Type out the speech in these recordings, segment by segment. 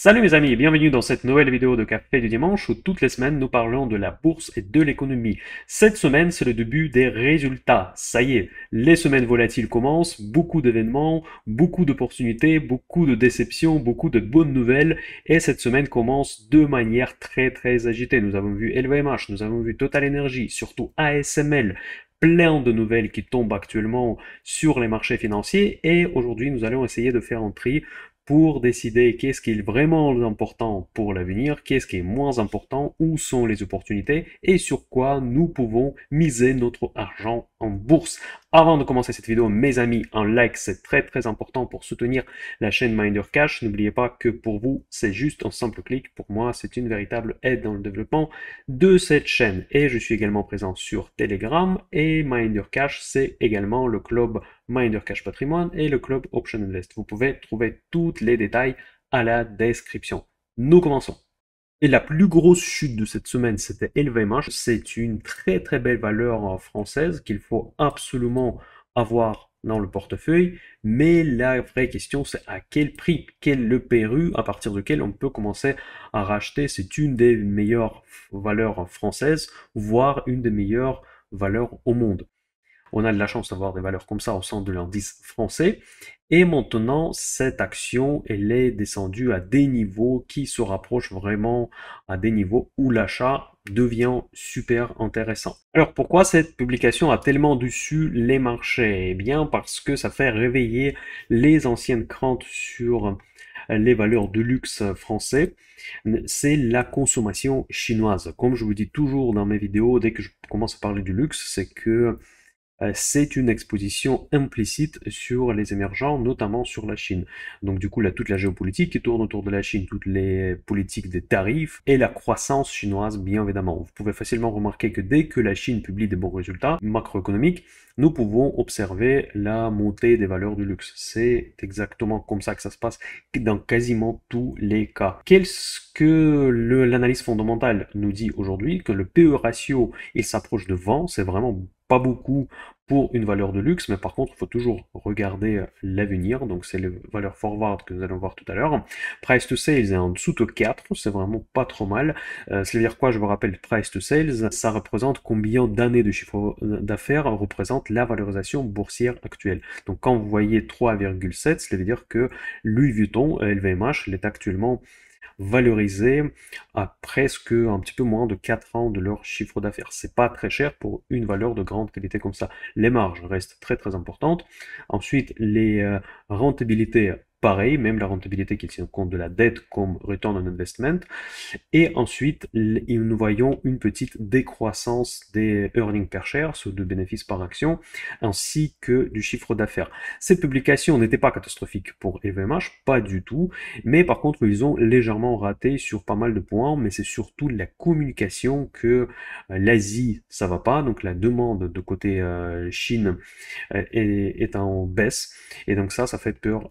Salut mes amis et bienvenue dans cette nouvelle vidéo de Café du Dimanche où toutes les semaines nous parlons de la bourse et de l'économie. Cette semaine c'est le début des résultats. Ça y est, les semaines volatiles commencent, beaucoup d'événements, beaucoup d'opportunités, beaucoup de déceptions, beaucoup de bonnes nouvelles et cette semaine commence de manière très très agitée. Nous avons vu LVMH, nous avons vu Total Energy, surtout ASML, plein de nouvelles qui tombent actuellement sur les marchés financiers et aujourd'hui nous allons essayer de faire un tri pour décider qu'est-ce qui est vraiment important pour l'avenir, qu'est-ce qui est moins important, où sont les opportunités et sur quoi nous pouvons miser notre argent en bourse. Avant de commencer cette vidéo, mes amis, un like, c'est très très important pour soutenir la chaîne Minder Cash. N'oubliez pas que pour vous, c'est juste un simple clic. Pour moi, c'est une véritable aide dans le développement de cette chaîne. Et je suis également présent sur Telegram et Minder Cash, c'est également le club Minder Cash Patrimoine et le club Option Invest. Vous pouvez trouver tous les détails à la description. Nous commençons. Et la plus grosse chute de cette semaine, c'était LVMH. C'est une très très belle valeur euh, française qu'il faut absolument avoir dans le portefeuille. Mais la vraie question, c'est à quel prix, quel le PRU à partir duquel on peut commencer à racheter. C'est une des meilleures valeurs françaises, voire une des meilleures valeurs au monde. On a de la chance d'avoir des valeurs comme ça au centre de l'indice français. Et maintenant, cette action, elle est descendue à des niveaux qui se rapprochent vraiment à des niveaux où l'achat devient super intéressant. Alors pourquoi cette publication a tellement dessus les marchés Eh bien parce que ça fait réveiller les anciennes craintes sur les valeurs de luxe français, c'est la consommation chinoise. Comme je vous dis toujours dans mes vidéos, dès que je commence à parler du luxe, c'est que euh, c'est une exposition implicite sur les émergents, notamment sur la Chine. Donc du coup, là, toute la géopolitique qui tourne autour de la Chine, toutes les politiques des tarifs et la croissance chinoise, bien évidemment. Vous pouvez facilement remarquer que dès que la Chine publie des bons résultats macroéconomiques, nous pouvons observer la montée des valeurs du luxe. C'est exactement comme ça que ça se passe dans quasiment tous les cas. Qu'est-ce que l'analyse fondamentale nous dit aujourd'hui Que le PE ratio, il s'approche de vent, c'est vraiment pas beaucoup pour une valeur de luxe, mais par contre, il faut toujours regarder euh, l'avenir. Donc, c'est les valeurs forward que nous allons voir tout à l'heure. Price to sales est en dessous de 4, c'est vraiment pas trop mal. Euh, veut dire quoi Je vous rappelle, price to sales, ça représente combien d'années de chiffre euh, d'affaires représente la valorisation boursière actuelle. Donc, quand vous voyez 3,7, cela veut dire que Louis Vuitton, LVMH, il est actuellement valorisés à presque un petit peu moins de 4 ans de leur chiffre d'affaires. C'est pas très cher pour une valeur de grande qualité comme ça. Les marges restent très très importantes. Ensuite, les euh, rentabilités pareil, même la rentabilité qui tient compte de la dette comme return on investment. Et ensuite, nous voyons une petite décroissance des earnings per share, ceux de bénéfices par action, ainsi que du chiffre d'affaires. Cette publications n'étaient pas catastrophique pour LVMH, pas du tout, mais par contre, ils ont légèrement raté sur pas mal de points, mais c'est surtout la communication que euh, l'Asie, ça va pas, donc la demande de côté euh, Chine euh, est, en baisse, et donc ça, ça fait peur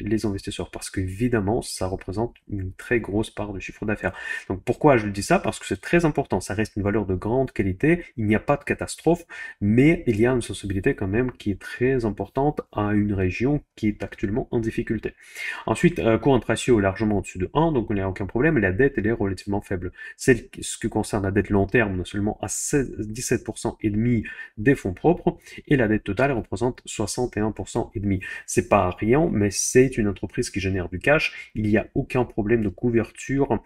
les investisseurs parce qu'évidemment, ça représente une très grosse part du chiffre d'affaires. Donc pourquoi je dis ça Parce que c'est très important. Ça reste une valeur de grande qualité. Il n'y a pas de catastrophe, mais il y a une sensibilité quand même qui est très importante à une région qui est actuellement en difficulté. Ensuite, euh, courant ratio largement au-dessus de 1, donc on n'a aucun problème. La dette, elle est relativement faible. C'est ce qui concerne la dette long terme, seulement à 17% et demi des fonds propres et la dette totale représente 61% et demi. C'est pas rien, mais c'est une entreprise qui génère du cash, il n'y a aucun problème de couverture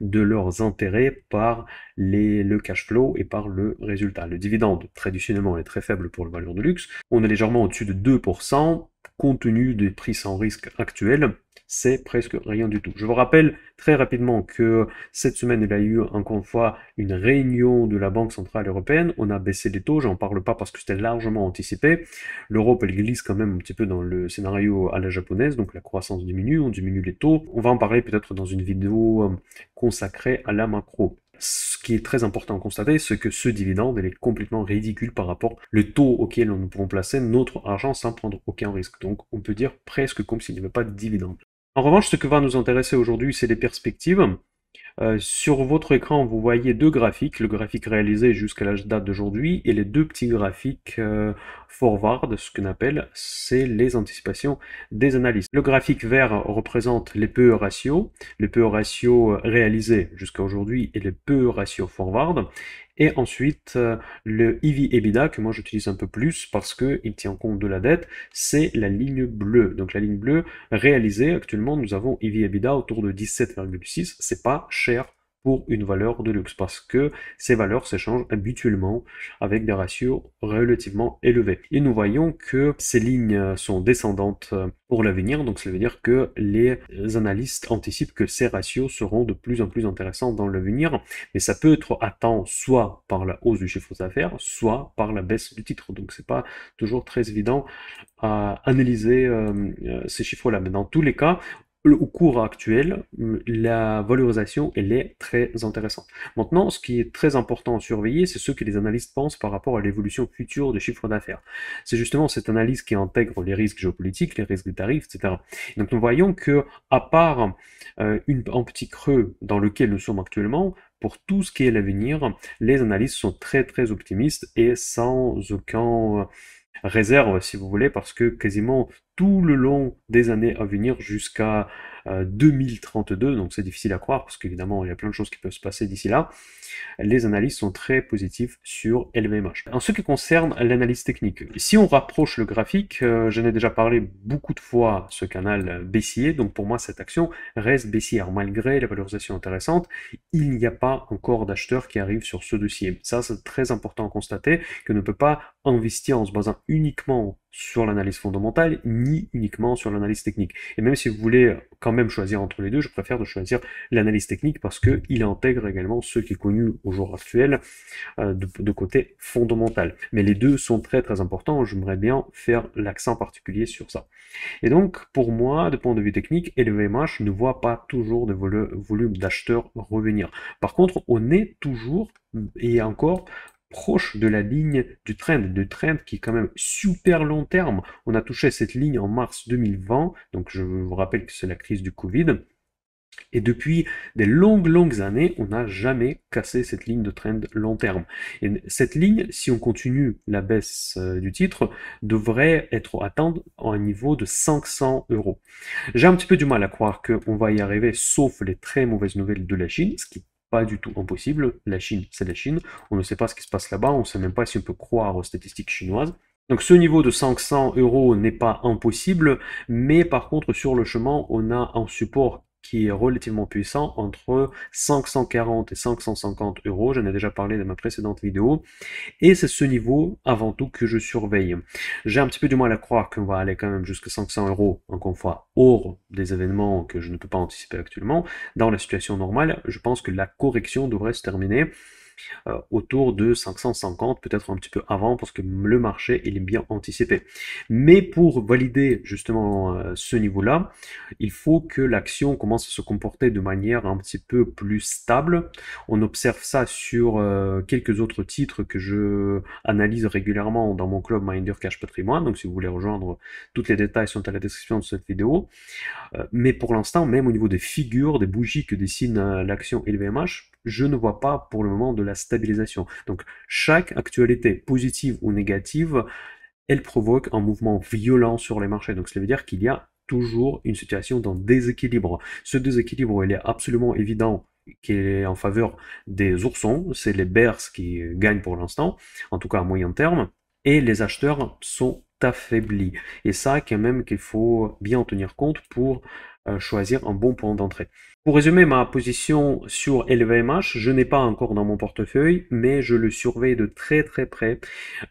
de leurs intérêts par les, le cash flow et par le résultat. Le dividende, traditionnellement, est très faible pour le valeur de luxe. On est légèrement au-dessus de 2% compte tenu des prix sans risque actuels, c'est presque rien du tout. Je vous rappelle très rapidement que cette semaine, il y a eu encore une fois une réunion de la Banque Centrale Européenne. On a baissé les taux, j'en parle pas parce que c'était largement anticipé. L'Europe, elle glisse quand même un petit peu dans le scénario à la japonaise, donc la croissance diminue, on diminue les taux. On va en parler peut-être dans une vidéo euh, consacrée à la macro ce qui est très important à constater, c'est que ce dividende est complètement ridicule par rapport au taux auquel nous pouvons placer notre argent sans prendre aucun risque. Donc on peut dire presque comme s'il n'y avait pas de dividende. En revanche, ce que va nous intéresser aujourd'hui, c'est les perspectives. Euh, sur votre écran, vous voyez deux graphiques, le graphique réalisé jusqu'à la date d'aujourd'hui et les deux petits graphiques euh, forward, ce qu'on appelle, c'est les anticipations des analyses. Le graphique vert représente les PE ratios, les PE ratios euh, réalisés jusqu'à aujourd'hui et les PE ratios forward. Et ensuite, euh, le EV-EBITDA, que moi j'utilise un peu plus parce que il tient compte de la dette, c'est la ligne bleue. Donc la ligne bleue réalisée, actuellement, nous avons EV-EBITDA autour de 17,6. C'est pas cher pour une valeur de luxe parce que ces valeurs s'échangent habituellement avec des ratios relativement élevés. Et nous voyons que ces lignes sont descendantes pour l'avenir, donc ça veut dire que les analystes anticipent que ces ratios seront de plus en plus intéressants dans l'avenir, mais ça peut être atteint soit par la hausse du chiffre d'affaires, soit par la baisse du titre. Donc c'est pas toujours très évident à analyser euh, euh, ces chiffres-là. Mais dans tous les cas, au cours actuel, euh, la valorisation, elle est très intéressante. Maintenant, ce qui est très important à surveiller, c'est ce que les analystes pensent par rapport à l'évolution future des chiffre d'affaires. C'est justement cette analyse qui intègre les risques géopolitiques, les risques de tarifs, etc. Donc nous voyons que, à part euh, une, un petit creux dans lequel nous sommes actuellement, pour tout ce qui est l'avenir, les analystes sont très très optimistes et sans aucun euh, réserve, si vous voulez, parce que quasiment tout le long des années à venir jusqu'à 2032, euh, donc c'est difficile à croire parce qu'évidemment il y a plein de choses qui peuvent se passer d'ici là. Les analyses sont très positives sur LVMH. En ce qui concerne l'analyse technique, si on rapproche le graphique, euh, j'en ai déjà parlé beaucoup de fois ce canal euh, baissier, donc pour moi cette action reste baissière malgré la valorisation intéressante. Il n'y a pas encore d'acheteurs qui arrivent sur ce dossier. Ça c'est très important à constater que ne peut pas investir en se basant uniquement sur l'analyse fondamentale, ni uniquement sur l'analyse technique. Et même si vous voulez quand même choisir entre les deux, je préfère de choisir l'analyse technique parce qu'il intègre également ce qui est connu au jour actuel euh, de, côté fondamental. Mais les deux sont très très importants, j'aimerais bien faire l'accent particulier sur ça. Et donc, pour moi, de point de vue technique, LVMH e ne voit pas toujours de volume d'acheteurs revenir. Par contre, on est toujours et encore proche de la ligne du trend, du trend qui est quand même super long terme. On a touché cette ligne en mars 2020, donc je vous rappelle que c'est la crise du Covid. Et depuis des longues, longues années, on n'a jamais cassé cette ligne de trend long terme. Et cette ligne, si on continue la baisse euh, du titre, devrait être atteinte à un niveau de 500 euros. J'ai un petit peu du mal à croire qu'on va y arriver, sauf les très mauvaises nouvelles de la Chine, ce qui pas du tout impossible. La Chine, c'est la Chine. On ne sait pas ce qui se passe là-bas. On ne sait même pas si on peut croire aux statistiques chinoises. Donc ce niveau de 500 euros n'est pas impossible, mais par contre sur le chemin, on a un support qui est relativement puissant entre 540 et 550 euros. J'en ai déjà parlé dans ma précédente vidéo. Et c'est ce niveau avant tout que je surveille. J'ai un petit peu du mal à croire qu'on va aller quand même jusqu'à 500 euros, encore une fois, hors des événements que je ne peux pas anticiper actuellement. Dans la situation normale, je pense que la correction devrait se terminer euh, autour de 550, peut-être un petit peu avant, parce que le marché il est bien anticipé. Mais pour valider justement euh, ce niveau-là, il faut que l'action commence à se comporter de manière un petit peu plus stable. On observe ça sur euh, quelques autres titres que je analyse régulièrement dans mon club Mindur Cash Patrimoine. Donc si vous voulez rejoindre, tous les détails sont à la description de cette vidéo. Mais pour l'instant, même au niveau des figures, des bougies que dessine l'action LVMH, je ne vois pas pour le moment de la stabilisation. Donc chaque actualité positive ou négative, elle provoque un mouvement violent sur les marchés. Donc cela veut dire qu'il y a toujours une situation d'un déséquilibre. Ce déséquilibre, il est absolument évident qu'il est en faveur des oursons, c'est les bears qui gagnent pour l'instant, en tout cas à moyen terme, et les acheteurs sont affaiblis. Et ça, quand même, qu'il faut bien en tenir compte pour euh, choisir un bon point d'entrée. Pour résumer ma position sur LVMH, je n'ai pas encore dans mon portefeuille, mais je le surveille de très très près.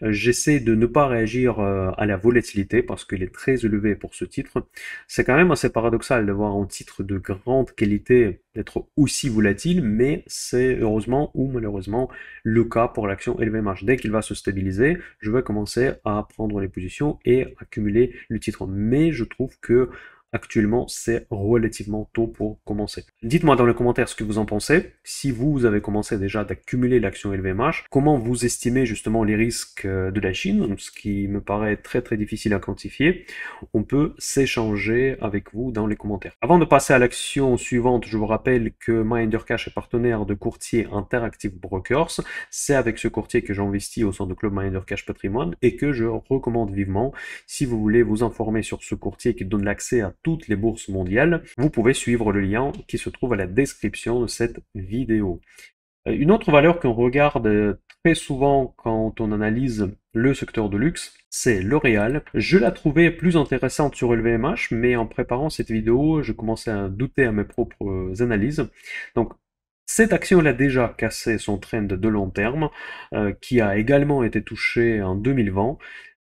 Euh, j'essaie de ne pas réagir euh, à la volatilité parce qu'il est très élevé pour ce titre. C'est quand même assez paradoxal d'avoir un titre de grande qualité d'être aussi volatile, mais c'est heureusement ou malheureusement le cas pour l'action LVMH. Dès qu'il va se stabiliser, je vais commencer à prendre les positions et accumuler le titre. Mais je trouve que Actuellement, c'est relativement tôt pour commencer. Dites-moi dans les commentaires ce que vous en pensez. Si vous avez commencé déjà d'accumuler l'action LVMH, comment vous estimez justement les risques euh, de la Chine, ce qui me paraît très très difficile à quantifier. On peut s'échanger avec vous dans les commentaires. Avant de passer à l'action suivante, je vous rappelle que Mindercash est partenaire de courtier Interactive Brokers. C'est avec ce courtier que j'investis au sein du club Mindercash Patrimoine et que je recommande vivement si vous voulez vous informer sur ce courtier qui donne l'accès à toutes les bourses mondiales, vous pouvez suivre le lien qui se trouve à la description de cette vidéo. Euh, une autre valeur qu'on regarde euh, très souvent quand on analyse le secteur de luxe, c'est L'Oréal. Je la trouvais plus intéressante sur LVMH, mais en préparant cette vidéo, je commençais à douter à mes propres euh, analyses. Donc, cette action a déjà cassé son trend de long terme, qui a également été touché en 2020,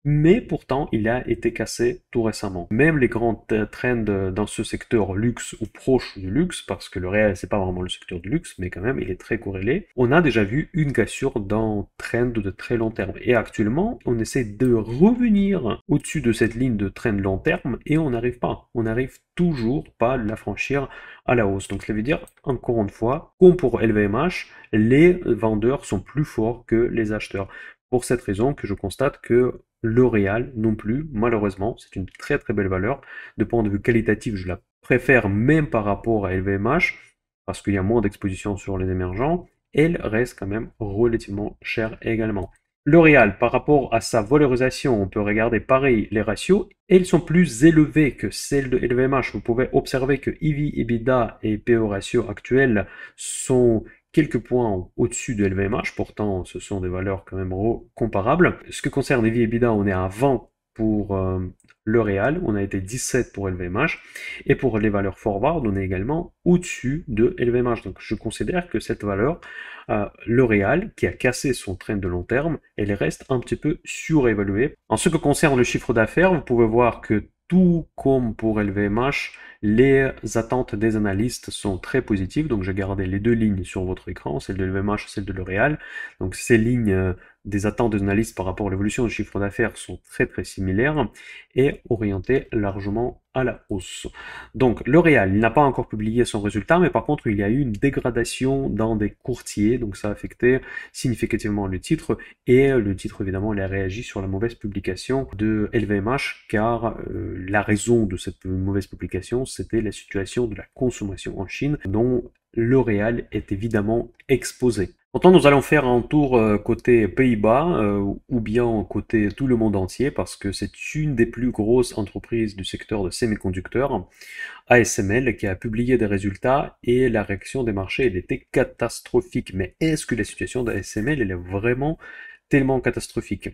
mais pourtant il a été cassé tout récemment. Même les grands euh, trends euh, dans ce secteur luxe ou proche du luxe, parce que le réel c'est pas vraiment le secteur du luxe, mais quand même il est très corrélé, on a déjà vu une cassure dans trend de très long terme. Et actuellement on essaie de revenir au-dessus de cette ligne de trend long terme et on n'arrive pas. On n'arrive toujours pas à la franchir à la hausse. Donc ça veut dire encore une fois, comme pour LVMH, les vendeurs sont plus forts que les acheteurs. Pour cette raison que je constate que L'Oréal non plus, malheureusement, c'est une très très belle valeur. De point de vue qualitatif, je la préfère même par rapport à LVMH, parce qu'il y a moins d'exposition sur les émergents. Elle reste quand même relativement chère également. L'Oréal, par rapport à sa valorisation, on peut regarder pareil les ratios. Elles sont plus élevées que celles de LVMH. Vous pouvez observer que EV, EBITDA et PO e ratio actuels sont quelques points au-dessus de LVMH, pourtant ce sont des valeurs quand même comparables. Ce que concerne et EBITDA, on est à 20 pour euh, le L'Oréal, on a été 17 pour LVMH, et pour les valeurs forward, on est également au-dessus de LVMH. Donc je considère que cette valeur, euh, le L'Oréal, qui a cassé son train de long terme, elle reste un petit peu surévaluée. En ce qui concerne le chiffre d'affaires, vous pouvez voir que tout comme pour LVMH, les attentes des analystes sont très positives. Donc, j'ai gardé les deux lignes sur votre écran, celle de LVMH et celle de L'Oréal. Donc, ces lignes euh, des attentes des analystes par rapport à l'évolution du chiffre d'affaires sont très très similaires et orientées largement à la hausse. Donc L'Oréal n'a pas encore publié son résultat, mais par contre il y a eu une dégradation dans des courtiers, donc ça a affecté significativement le titre, et le titre évidemment il a réagi sur la mauvaise publication de LVMH, car euh, la raison de cette mauvaise publication, c'était la situation de la consommation en Chine, dont L'Oréal est évidemment exposé. Maintenant, nous allons faire un tour euh, côté Pays-Bas euh, ou bien côté tout le monde entier parce que c'est une des plus grosses entreprises du secteur de semi-conducteurs, ASML, qui a publié des résultats et la réaction des marchés était catastrophique. Mais est-ce que la situation d'ASML est vraiment tellement catastrophique.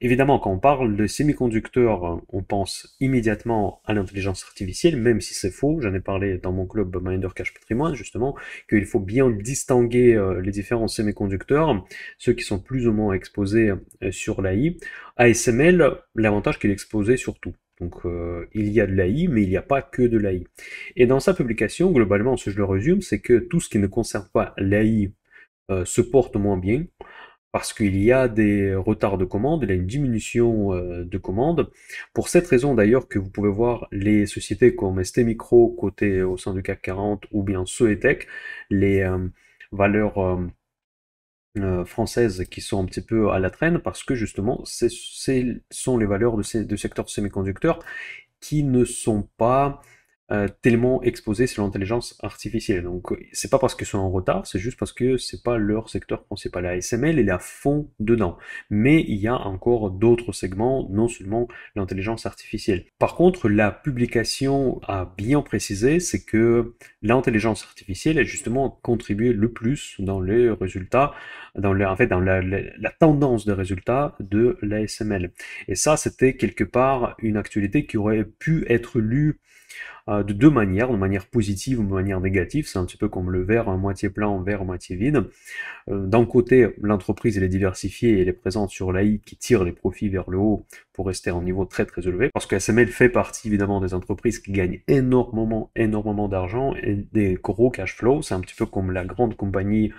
Évidemment, quand on parle de semi-conducteurs, on pense immédiatement à l'intelligence artificielle, même si c'est faux. J'en ai parlé dans mon club Minder Cash Patrimoine, justement, qu'il faut bien distinguer euh, les différents semi-conducteurs, ceux qui sont plus ou moins exposés euh, sur l'AI. ASML, l'avantage qu'il exposait exposé surtout. Donc euh, il y a de l'AI, mais il n'y a pas que de l'AI. Et dans sa publication, globalement, si je le résume, c'est que tout ce qui ne concerne pas l'AI se porte moins bien parce qu'il y a des retards de commandes, il y a une diminution euh, de commandes. Pour cette raison d'ailleurs que vous pouvez voir les sociétés comme ST Micro côté au sein du CAC 40 ou bien Soetec, les euh, valeurs euh, françaises qui sont un petit peu à la traîne parce que justement ce sont les valeurs de, ces, de secteurs conducteurs qui ne sont pas euh, tellement exposés sur l'intelligence artificielle. Donc c'est pas parce qu'ils sont en retard, c'est juste parce que c'est pas leur secteur principal. La SML est à fond dedans, mais il y a encore d'autres segments, non seulement l'intelligence artificielle. Par contre, la publication a bien précisé, c'est que l'intelligence artificielle a justement contribué le plus dans les résultats, dans en fait dans la, tendance des résultats de la Et ça, c'était quelque part une actualité qui aurait pu être lue euh, de deux manières, de manière positive ou de manière négative. C'est un petit peu comme le verre à hein, moitié plein, en verre à moitié vide. Euh, d'un côté, l'entreprise est diversifiée et elle est présente sur l'AI qui tire les profits vers le haut pour rester à un niveau très très élevé. Parce que SML fait partie évidemment des entreprises qui gagnent énormément, énormément d'argent et des gros cash flows. C'est un petit peu comme la grande compagnie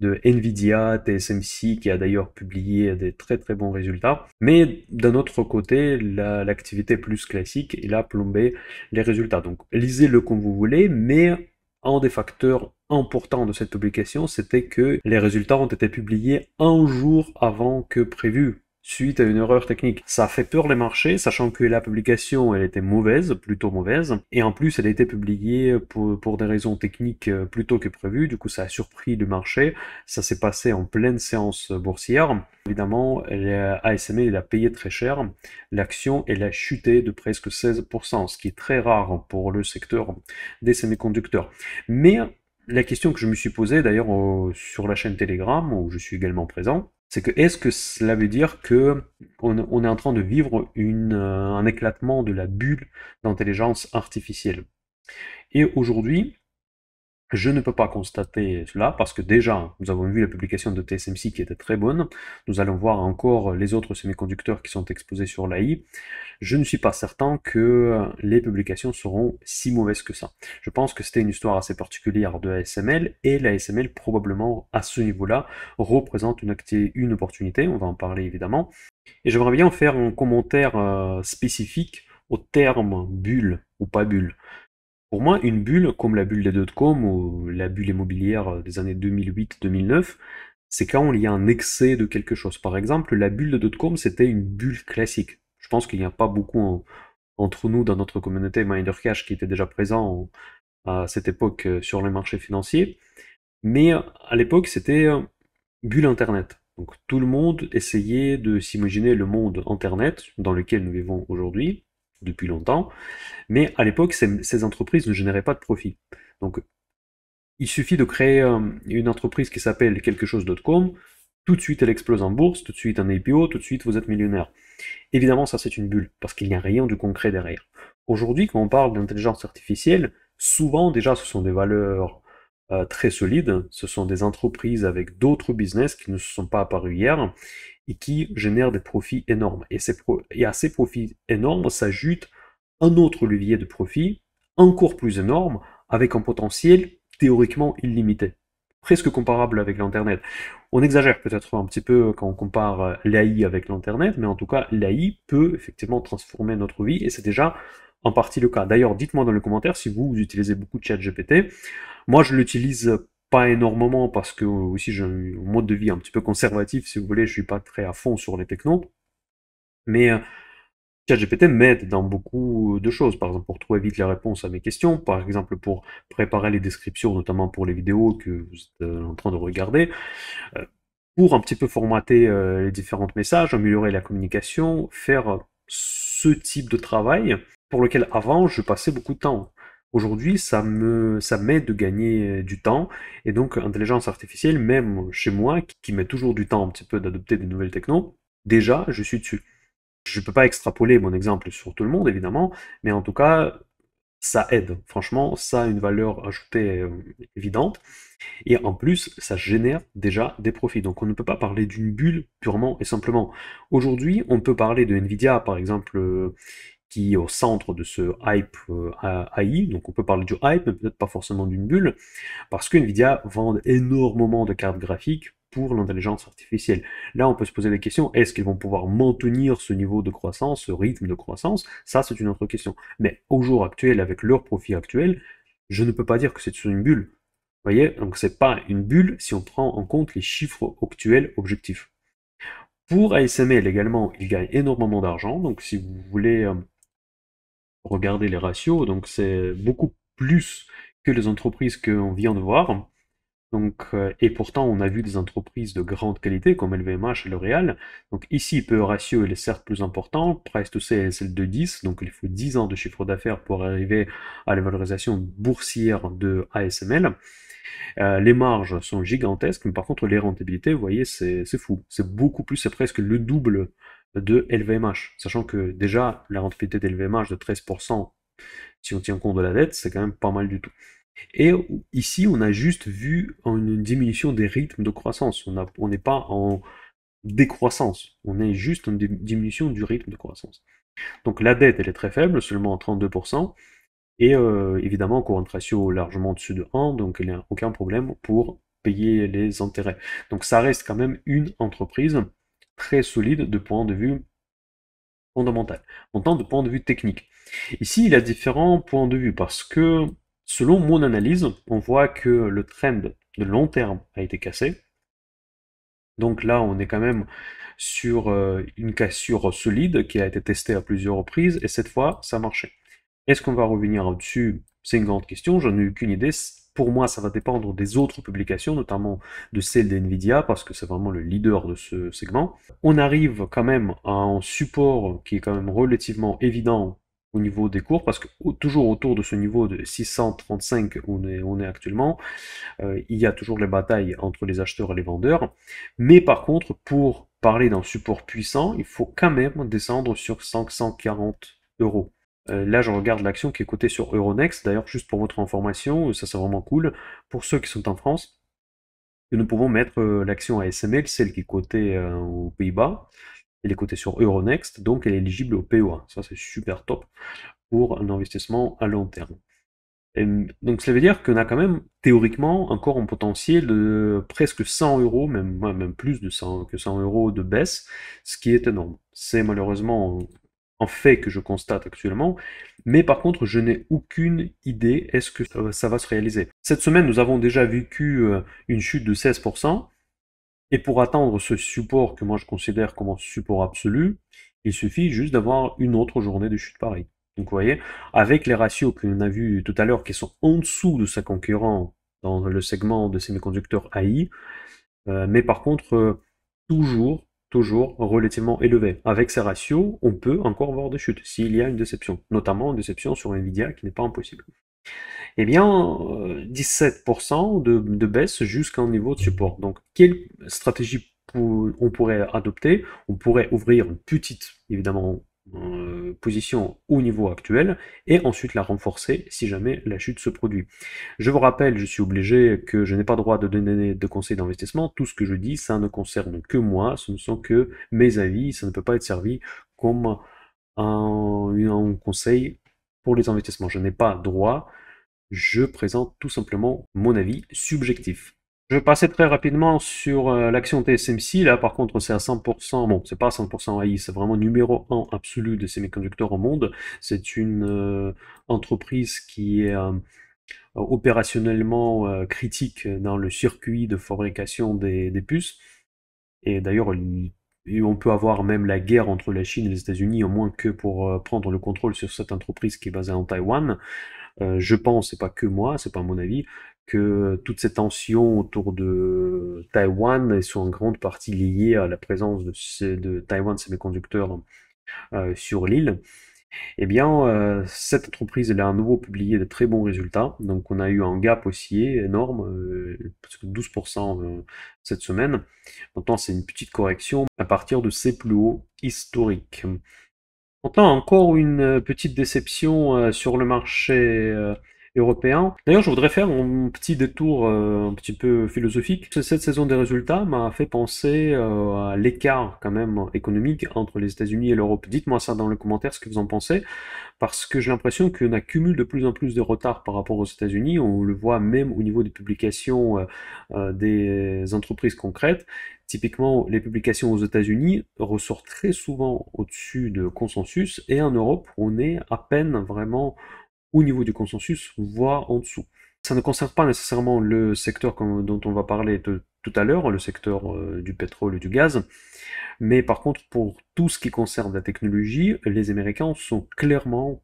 de Nvidia, TSMC, qui a d'ailleurs publié des très très bons résultats. Mais d'un autre côté, l'activité plus classique, il a plombé les résultats. Donc lisez-le comme vous voulez, mais un des facteurs importants de cette publication, c'était que les résultats ont été publiés un jour avant que prévu suite à une erreur technique. Ça a fait peur les marchés, sachant que la publication, elle était mauvaise, plutôt mauvaise, et en plus, elle a été publiée pour, des raisons techniques euh, plutôt que prévues, du coup, ça a surpris le marché, ça s'est passé en pleine séance boursière. Évidemment, ASME il e, a payé très cher, l'action, elle a chuté de presque 16%, ce qui est très rare pour le secteur des semi-conducteurs. Mais la question que je me suis posée, d'ailleurs, sur la chaîne Telegram, où je suis également présent, c'est que est-ce que cela veut dire que on, est en train de vivre euh, un éclatement de la bulle d'intelligence artificielle Et aujourd'hui, je ne peux pas constater cela parce que déjà, nous avons vu la publication de TSMC qui était très bonne. Nous allons voir encore les autres semi-conducteurs qui sont exposés sur l'AI. Je ne suis pas certain que les publications seront si mauvaises que ça. Je pense que c'était une histoire assez particulière de ASML et l'ASML probablement à ce niveau-là représente une, opportunité. On va en parler évidemment. Et j'aimerais bien faire un commentaire euh, spécifique au terme bulle ou pas bulle. Pour moi, une bulle, comme la bulle des dot-com ou la bulle immobilière des années 2008-2009, c'est quand il y a un excès de quelque chose. Par exemple, la bulle de dot-com, c'était une bulle classique. Je pense qu'il n'y a pas beaucoup entre nous dans notre communauté Minder Cash qui était déjà présent à cette époque euh, sur les marchés financiers. Mais euh, à l'époque, c'était euh, bulle Internet. Donc tout le monde essayait de s'imaginer le monde Internet dans lequel nous vivons aujourd'hui depuis longtemps, mais à l'époque, ces, entreprises ne généraient pas de profit. Donc, il suffit de créer euh, une entreprise qui s'appelle quelque chose.com, tout de suite elle explose en bourse, tout de suite un IPO, tout de suite vous êtes millionnaire. Évidemment, ça c'est une bulle, parce qu'il n'y a rien de concret derrière. Aujourd'hui, quand on parle d'intelligence artificielle, souvent déjà ce sont des valeurs euh, très solides. Ce sont des entreprises avec d'autres business qui ne se sont pas apparus hier et qui génèrent des profits énormes. Et, ces et à ces profits énormes s'ajoute un autre levier de profit encore plus énorme avec un potentiel théoriquement illimité presque comparable avec l'Internet. On exagère peut-être un petit peu quand on compare euh, l'AI avec l'Internet, mais en tout cas, l'AI peut effectivement transformer notre vie, et c'est déjà en partie le cas. D'ailleurs, dites-moi dans les commentaires si vous utilisez beaucoup de chat GPT. Moi, je l'utilise pas énormément parce que aussi j'ai un mode de vie un petit peu conservatif, si vous voulez, je ne suis pas très à fond sur les technos. Mais euh, ChatGPT m'aide dans beaucoup de choses, par exemple pour trouver vite les réponses à mes questions, par exemple pour préparer les descriptions, notamment pour les vidéos que vous êtes euh, en train de regarder, euh, pour un petit peu formater les différents messages, améliorer la communication, faire ce type de travail pour lequel avant je passais beaucoup de temps. Aujourd'hui, ça me, ça m'aide de gagner euh, du temps. Et donc, intelligence artificielle, même chez moi, qui, met toujours du temps un petit peu d'adopter des nouvelles techno, déjà, je suis dessus. Je ne peux pas extrapoler mon exemple sur tout le monde, évidemment, mais en tout cas, ça aide. Franchement, ça a une valeur ajoutée euh, évidente. Et en plus, ça génère déjà des profits. Donc on ne peut pas parler d'une bulle purement et simplement. Aujourd'hui, on peut parler de Nvidia, par exemple, euh, au centre de ce hype euh, AI. Donc on peut parler du hype, mais peut-être pas forcément d'une bulle, parce que Nvidia vend énormément de cartes graphiques pour l'intelligence artificielle. Là, on peut se poser la question, Est-ce qu'ils vont pouvoir maintenir ce niveau de croissance, ce rythme de croissance Ça, c'est une autre question. Mais au jour actuel, avec leur profit actuel, je ne peux pas dire que c'est sur une bulle. Vous voyez, donc c'est pas une bulle si on prend en compte les chiffres actuels objectifs. Pour ASML également, ils gagnent énormément d'argent. Donc si vous voulez euh, regardez les ratios, donc c'est beaucoup plus que les entreprises qu'on vient de voir. Donc, euh, et pourtant, on a vu des entreprises de grande qualité comme LVMH et L'Oréal. Donc ici, le ratio est certes plus important, Price to Sales celle de 10, donc il faut 10 ans de chiffre d'affaires pour arriver à la valorisation boursière de ASML. Euh, les marges sont gigantesques, mais par contre les rentabilités, vous voyez, c'est fou. C'est beaucoup plus, c'est presque le double de LVMH. Sachant que déjà, la rentabilité LVMH de 13%, si on tient compte de la dette, c'est quand même pas mal du tout. Et ici, on a juste vu une diminution des rythmes de croissance. On n'est pas en décroissance, on est juste en diminution du rythme de croissance. Donc la dette, elle est très faible, seulement à 32%. Et euh, évidemment, courant ratio largement au-dessus de 1, donc il n'y a aucun problème pour payer les intérêts. Donc ça reste quand même une entreprise très solide de point de vue fondamental, tant de point de vue technique. Ici, il y a différents points de vue parce que selon mon analyse, on voit que le trend de long terme a été cassé. Donc là, on est quand même sur euh, une cassure solide qui a été testée à plusieurs reprises et cette fois, ça marchait. Est-ce qu'on va revenir au-dessus C'est une grande question, j'en ai aucune idée. Pour moi, ça va dépendre des autres publications, notamment de celle d'NVIDIA, parce que c'est vraiment le leader de ce segment. On arrive quand même à un support qui est quand même relativement évident au niveau des cours, parce que toujours autour de ce niveau de 635 où on est, actuellement, euh, il y a toujours les batailles entre les acheteurs et les vendeurs. Mais par contre, pour parler d'un support puissant, il faut quand même descendre sur 540 euros. Euh, là, je regarde l'action qui est cotée sur Euronext. D'ailleurs, juste pour votre information, euh, ça c'est vraiment cool. Pour ceux qui sont en France, nous pouvons mettre euh, l'action ASML, celle qui est cotée aux Pays-Bas. Elle est cotée sur Euronext, donc elle est éligible au POA. Ça, c'est super top pour un investissement à long terme. Mm, donc, cela veut dire qu'on a quand même théoriquement encore un potentiel de presque 100 euros, même, même plus de 100, que 100 euros de baisse, ce qui est énorme. C'est malheureusement en fait que je constate actuellement, mais par contre je n'ai aucune idée est-ce que ça va, se réaliser. Cette semaine nous avons déjà vécu euh, une chute de 16%, et pour attendre ce support que moi je considère comme un support absolu, il suffit juste d'avoir une autre journée de chute pareille. Donc vous voyez, avec les ratios que l'on a vus tout à l'heure qui sont en dessous de sa concurrent dans le segment de semi-conducteurs AI, euh, mais par contre euh, toujours toujours relativement élevé. Avec ces ratios, on peut encore voir des chutes s'il y a une déception, notamment une déception sur Nvidia qui n'est pas impossible. et eh bien, 17% euh, de, de baisse jusqu'à un niveau de support. Donc, quelle stratégie on pourrait adopter On pourrait ouvrir une petite, évidemment, euh, position au niveau actuel et ensuite la renforcer si jamais la chute se produit. Je vous rappelle, je suis obligé que je n'ai pas droit de donner de conseils d'investissement. Tout ce que je dis, ça ne concerne que moi, ce ne sont que mes avis, ça ne peut pas être servi comme un, conseil pour les investissements. Je n'ai pas droit, je présente tout simplement mon avis subjectif. Je vais passer très rapidement sur euh, l'action TSMC. Là, par contre, c'est à 100%. Bon, c'est pas à 100% AI, c'est vraiment numéro 1 absolu des conducteurs au monde. C'est une euh, entreprise qui est euh, opérationnellement critique dans le circuit de fabrication des, puces. Et d'ailleurs, on peut avoir même la guerre entre la Chine et les États-Unis, au moins que pour prendre le contrôle sur cette entreprise qui est basée en Taïwan. je pense, c'est pas que moi, c'est pas mon avis, que toutes ces tensions autour de Taïwan sont en grande partie liées à la présence de, de Taïwan Semiconductor euh, sur l'île. Eh bien, euh, cette entreprise elle a à nouveau publié de très bons résultats. Donc, on a eu un gap haussier énorme, 12% euh, cette semaine. Maintenant, c'est une petite correction à partir de ses plus hauts historiques. Maintenant, encore une petite déception sur le marché D'ailleurs, je voudrais faire un petit détour euh, un petit peu philosophique. Cette saison des résultats m'a fait penser euh, à l'écart quand même économique entre les États-Unis et l'Europe. Dites-moi ça dans les commentaires ce que vous en pensez, parce que j'ai l'impression qu'on accumule de plus en plus de retard par rapport aux États-Unis. On le voit même au niveau des publications euh, des entreprises concrètes. Typiquement, les publications aux États-Unis ressortent très souvent au-dessus de consensus et en Europe, on est à peine vraiment au niveau du consensus, voire en dessous. Ça ne concerne pas nécessairement le secteur dont on va parler tout à l'heure, le secteur euh, du pétrole et du gaz, mais par contre, pour tout ce qui concerne la technologie, les Américains sont clairement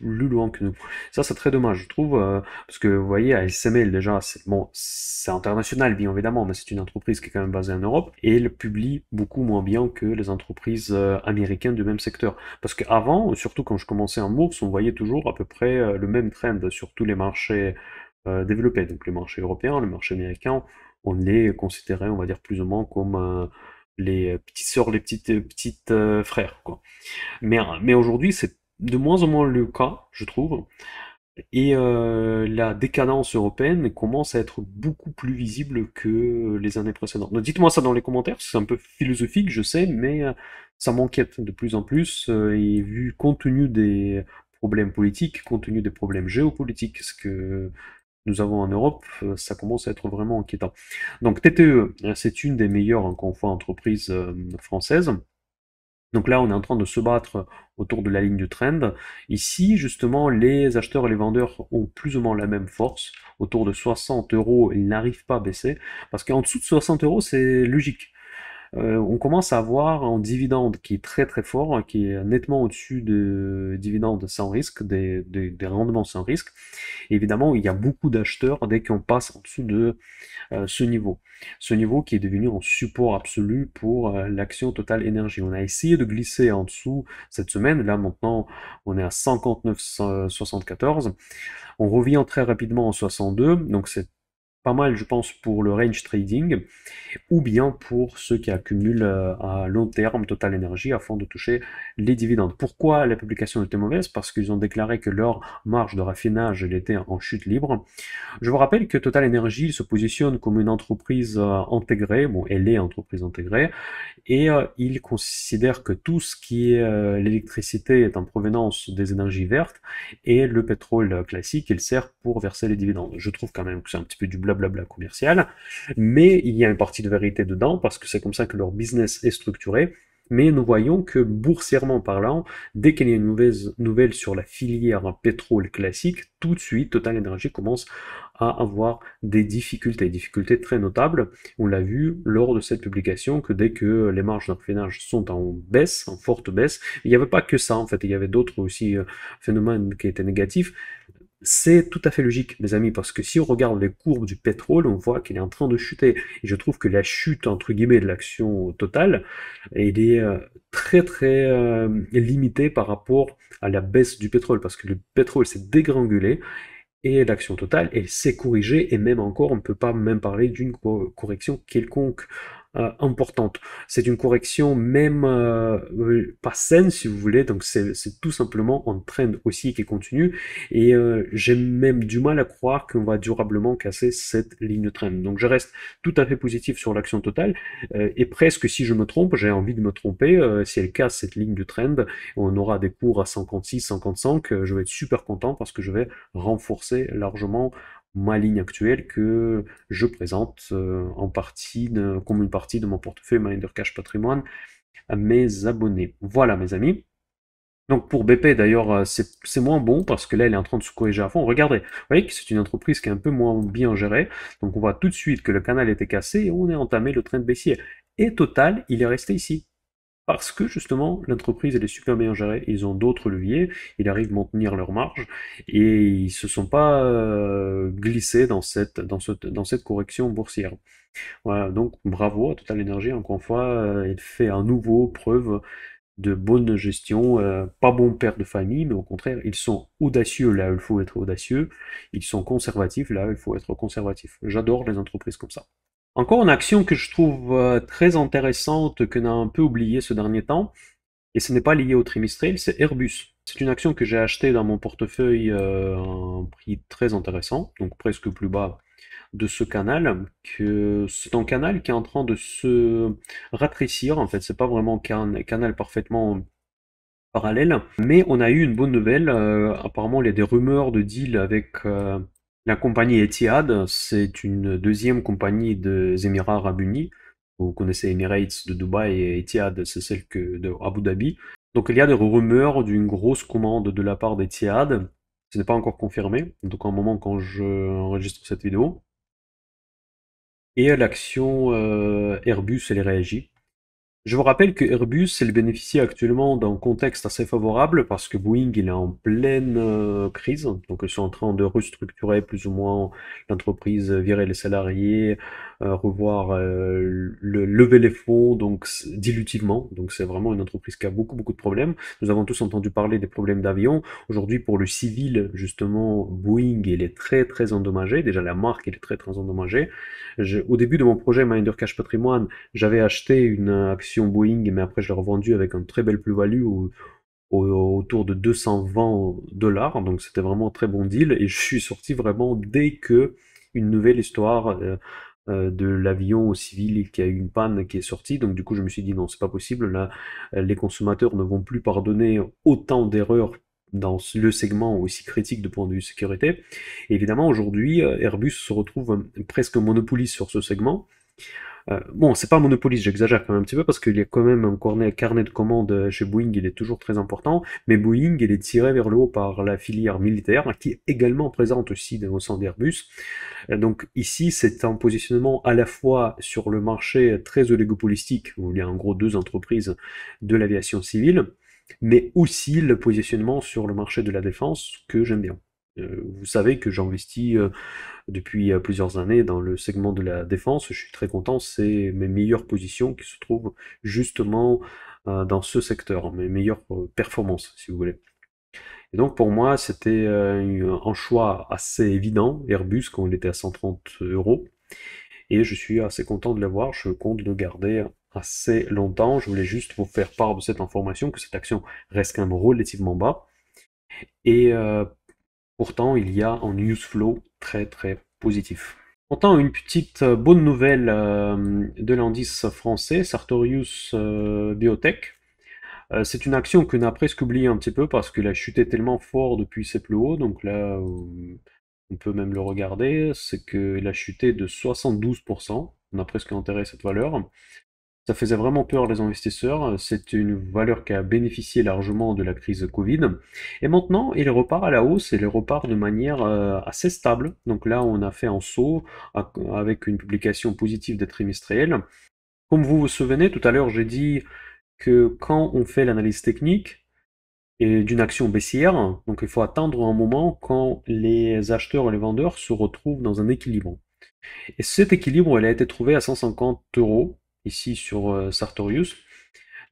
plus loin que nous. Ça, c'est très dommage, je trouve, euh, parce que vous voyez, SML, déjà, c'est bon, c'est international, bien évidemment, mais c'est une entreprise qui est quand même basée en Europe, et elle publie beaucoup moins bien que les entreprises euh, américaines du même secteur. Parce qu'avant, surtout quand je commençais en bourse, on voyait toujours à peu près euh, le même trend sur tous les marchés développés, donc les marchés européens, le marché américain, on les considérait, on va dire, plus ou moins comme les petites sœurs, les petites, petites frères, quoi. Mais, mais aujourd'hui, c'est de moins en moins le cas, je trouve. Et euh, la décadence européenne commence à être beaucoup plus visible que les années précédentes. Dites-moi ça dans les commentaires, c'est un peu philosophique, je sais, mais euh, ça m'inquiète de plus en plus. Euh, et vu compte tenu des problèmes politiques, compte tenu des problèmes géopolitiques, ce que nous avons en Europe, ça commence à être vraiment inquiétant. Donc TTE, c'est une des meilleures, encore une entreprises françaises. Donc là, on est en train de se battre autour de la ligne de trend. Ici, justement, les acheteurs et les vendeurs ont plus ou moins la même force. Autour de 60 euros, ils n'arrivent pas à baisser. Parce qu'en dessous de 60 euros, c'est logique. Euh, on commence à avoir un dividende qui est très très fort, qui est nettement au-dessus de dividendes sans risque, des, rendements sans risque. évidemment, il y a beaucoup d'acheteurs dès qu'on passe en dessous de euh, ce niveau. Ce niveau qui est devenu un support absolu pour euh, l'action Total énergie. On a essayé de glisser en dessous cette semaine. Là maintenant, on est à 59,74. On revient très rapidement en 62. Donc c'est pas mal, je pense, pour le range trading ou bien pour ceux qui accumulent euh, à long terme Total Energy afin de toucher les dividendes. Pourquoi la publication était mauvaise Parce qu'ils ont déclaré que leur marge de raffinage était en chute libre. Je vous rappelle que Total Energy se positionne comme une entreprise euh, intégrée, bon, elle est entreprise intégrée, et euh, il considère que tout ce qui est l'électricité est en provenance des énergies vertes et le pétrole classique, il sert pour verser les dividendes. Je trouve quand même que c'est un petit peu du blanc blabla commercial, mais il y a une partie de vérité dedans parce que c'est comme ça que leur business est structuré. Mais nous voyons que boursièrement parlant, dès qu'il y a une mauvaise nouvelle sur la filière pétrole classique, tout de suite Total Energy commence à avoir des difficultés, des difficultés très notables. On l'a vu lors de cette publication que dès que les marges de sont en baisse, en forte baisse, il n'y avait pas que ça en fait, il y avait d'autres aussi euh, phénomènes qui étaient négatifs, c'est tout à fait logique, mes amis, parce que si on regarde les courbes du pétrole, on voit qu'il est en train de chuter. Et je trouve que la chute, entre guillemets, de l'action totale, elle est euh, très très euh, limitée par rapport à la baisse du pétrole, parce que le pétrole s'est dégrangulé, et l'action totale, elle s'est corrigée, et même encore, on ne peut pas même parler d'une correction quelconque. Euh, importante. C'est une correction même euh, euh, pas saine, si vous voulez, donc c'est tout simplement en trend aussi qui continue, et j'ai même du mal à croire qu'on va durablement casser cette ligne de trend. Donc je reste tout à fait positif sur l'action totale, et presque si je me trompe, j'ai envie de me tromper, si elle casse cette ligne de trend, on aura des cours à 56, 55, je vais être super content parce que je vais renforcer largement ma ligne actuelle que je présente euh, en partie comme une partie de mon portefeuille Minder Cash Patrimoine à mes abonnés. Voilà mes amis. Donc pour BP d'ailleurs euh, c'est moins bon parce que là elle est en train de se corriger à fond. Regardez, vous voyez que c'est une entreprise qui est un peu moins bien gérée. Donc on voit tout de suite que le canal était cassé et on a entamé le train de baissier. Et total, il est resté ici parce que justement l'entreprise elle est super bien gérée, ils ont d'autres leviers, ils arrivent à maintenir leur marge et ils se sont pas euh, glissés dans cette, dans cette correction boursière. Voilà, donc bravo à Total Energy, encore une fois, euh, il fait à nouveau preuve de bonne gestion, euh, pas bon père de famille, mais au contraire, ils sont audacieux, là il faut être audacieux, ils sont conservatifs, là il faut être conservatif. J'adore les entreprises comme ça. Encore une action que je trouve euh, très intéressante, qu'on a un peu oublié ce dernier temps, et ce n'est pas lié au trimestriel, c'est Airbus. C'est une action que j'ai achetée dans mon portefeuille euh, à un prix très intéressant, donc presque plus bas de ce canal, que c'est un canal qui est en train de se rétrécir, en fait, c'est pas vraiment un canal parfaitement parallèle, mais on a eu une bonne nouvelle, euh, apparemment il y a des rumeurs de deal avec la compagnie Etihad, c'est une deuxième compagnie des Émirats Arabes Unis. Vous connaissez Emirates de Dubaï et Etihad, c'est celle que de Abu Dhabi. Donc il y a des rumeurs d'une grosse commande de la part d'Etihad. Ce n'est pas encore confirmé, donc un moment quand je enregistre cette vidéo. Et l'action euh, Airbus, elle réagit. Je vous rappelle que Airbus, elle bénéficie actuellement d'un contexte assez favorable parce que Boeing, il est en pleine euh, crise. Donc, ils sont en train de restructurer plus ou moins l'entreprise, virer les salariés, euh, revoir, euh, le, lever les fonds donc dilutivement. Donc c'est vraiment une entreprise qui a beaucoup beaucoup de problèmes. Nous avons tous entendu parler des problèmes d'avion. Aujourd'hui pour le civil justement, Boeing il est très très endommagé. Déjà la marque il est très très endommagée. au début de mon projet Minder Cash Patrimoine, j'avais acheté une action Boeing, mais après je l'ai revendue avec un très belle plus-value autour de 220 dollars. Donc c'était vraiment un très bon deal et je suis sorti vraiment dès que une nouvelle histoire euh, euh, de l'avion civil qui a eu une panne qui est sortie. Donc du coup, je me suis dit non, c'est pas possible. Là, euh, les consommateurs ne vont plus pardonner autant d'erreurs dans le segment aussi critique de point de vue sécurité. évidemment, aujourd'hui, euh, Airbus se retrouve presque monopoliste sur ce segment. Euh, bon, c'est pas monopoliste, j'exagère quand même un petit peu parce qu'il y a quand même un carnet de commandes chez Boeing, il est toujours très important, mais Boeing, il est tiré vers le haut par la filière militaire qui est également présente aussi le centre d'Airbus. Euh, donc ici, c'est un positionnement à la fois sur le marché très oligopolistique, où il y a en gros deux entreprises de l'aviation civile, mais aussi le positionnement sur le marché de la défense que j'aime bien. Euh, vous savez que j'investis euh, depuis euh, plusieurs années dans le segment de la défense. Je suis très content. C'est mes meilleures positions qui se trouvent justement dans ce secteur, mes meilleures performances, si vous voulez. Et donc pour moi, c'était un choix assez évident. Airbus, quand il était à 130 euros. Et je suis assez content de l'avoir. Je compte le garder assez longtemps. Je voulais juste vous faire part de cette information que cette action reste quand même relativement bas. Et Pourtant, il y a un flow très très positif. Pourtant, une petite euh, bonne nouvelle euh, de l'indice français, Sartorius euh, Biotech. C'est une action qu'on a presque oubliée un petit peu parce qu'elle a chuté tellement fort depuis ses plus hauts. Donc là, on peut même le regarder. C'est qu'il a chuté de 72%. On a presque enterré cette valeur. Ça faisait vraiment peur les investisseurs. C'est une valeur qui a bénéficié largement de la crise Covid. Et maintenant, il repart à la hausse et il repart de manière euh, assez stable. Donc là, on a fait un saut avec une publication positive des trimestriels. Comme vous vous souvenez, tout à l'heure, j'ai dit que quand on fait l'analyse technique, d'une action baissière. Donc il faut attendre un moment quand les acheteurs et les vendeurs se retrouvent dans un équilibre. Et cet équilibre, elle a été trouvé à 150 euros ici sur euh, Sartorius.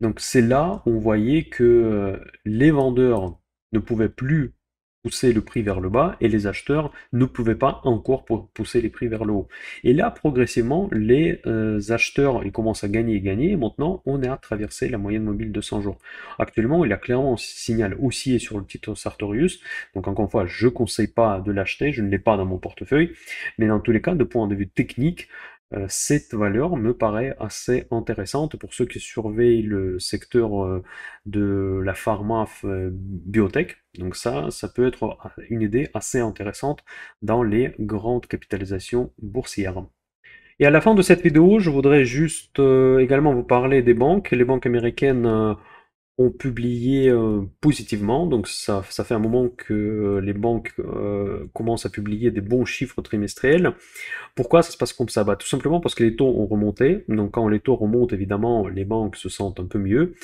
Donc c'est là où on voyait que euh, les vendeurs ne pouvaient plus pousser le prix vers le bas et les acheteurs ne pouvaient pas encore pousser les prix vers le haut. Et là, progressivement, les euh, acheteurs, ils commencent à gagner et gagner. maintenant, on est à traverser la moyenne mobile de 100 jours. Actuellement, il a clairement un signal haussier sur le titre Sartorius. Donc, encore une fois, je ne conseille pas de l'acheter. Je ne l'ai pas dans mon portefeuille. Mais dans tous les cas, de point de vue technique, euh, cette valeur me paraît assez intéressante pour ceux qui surveillent le secteur euh, de la pharma euh, biotech. Donc ça, ça peut être une idée assez intéressante dans les grandes capitalisations boursières. Et à la fin de cette vidéo, je voudrais juste également vous parler des banques. Les banques américaines ont publié euh, positivement. Donc ça, fait un moment que les banques euh, commencent à publier des bons chiffres trimestriels. Pourquoi ça se passe comme ça bah, Tout simplement parce que les taux ont remonté. Donc quand les taux remontent, évidemment, les banques se sentent un peu mieux.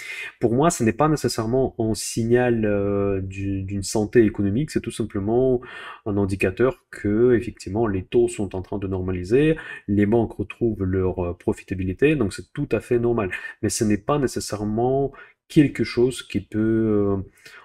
Pour moi, ce n'est pas nécessairement un signal euh, d'une santé économique, c'est tout simplement un indicateur que effectivement les taux sont en train de normaliser, les banques retrouvent leur profitabilité, donc c'est tout à fait normal. Mais ce n'est pas nécessairement quelque chose qui peut euh,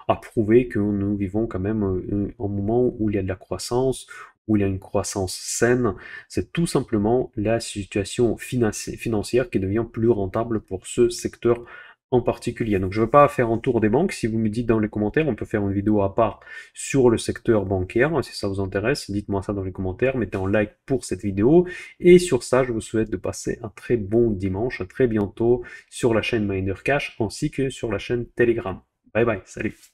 approuver que nous vivons quand même euh, un, moment où il y a de la croissance, où il y a une croissance saine, c'est tout simplement la situation financière qui devient plus rentable pour ce secteur en particulier. Donc je ne veux pas faire un tour des banques. Si vous me dites dans les commentaires, on peut faire une vidéo à part sur le secteur bancaire. Hein, si ça vous intéresse, dites-moi ça dans les commentaires. Mettez un like pour cette vidéo. Et sur ça, je vous souhaite de passer un très bon dimanche, très bientôt sur la chaîne Miner Cash ainsi que sur la chaîne Telegram. Bye bye, salut